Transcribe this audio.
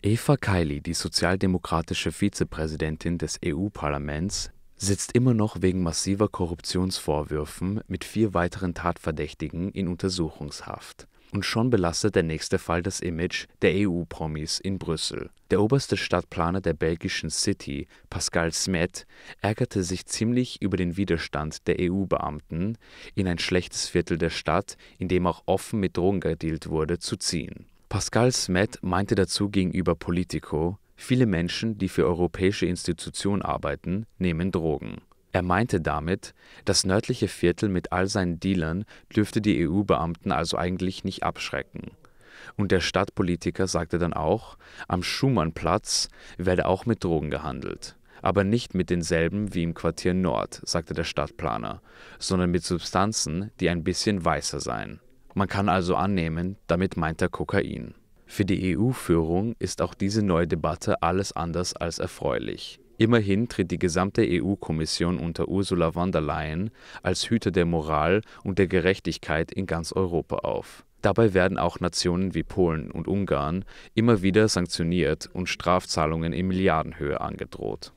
Eva Kaili, die sozialdemokratische Vizepräsidentin des EU-Parlaments, sitzt immer noch wegen massiver Korruptionsvorwürfen mit vier weiteren Tatverdächtigen in Untersuchungshaft. Und schon belastet der nächste Fall das Image der EU-Promis in Brüssel. Der oberste Stadtplaner der belgischen City, Pascal Smet, ärgerte sich ziemlich über den Widerstand der EU-Beamten, in ein schlechtes Viertel der Stadt, in dem auch offen mit Drogen gedealt wurde, zu ziehen. Pascal Smet meinte dazu gegenüber Politico, viele Menschen, die für europäische Institutionen arbeiten, nehmen Drogen. Er meinte damit, das nördliche Viertel mit all seinen Dealern dürfte die EU-Beamten also eigentlich nicht abschrecken. Und der Stadtpolitiker sagte dann auch, am Schumannplatz werde auch mit Drogen gehandelt. Aber nicht mit denselben wie im Quartier Nord, sagte der Stadtplaner, sondern mit Substanzen, die ein bisschen weißer seien. Man kann also annehmen, damit meint er Kokain. Für die EU-Führung ist auch diese neue Debatte alles anders als erfreulich. Immerhin tritt die gesamte EU-Kommission unter Ursula von der Leyen als Hüter der Moral und der Gerechtigkeit in ganz Europa auf. Dabei werden auch Nationen wie Polen und Ungarn immer wieder sanktioniert und Strafzahlungen in Milliardenhöhe angedroht.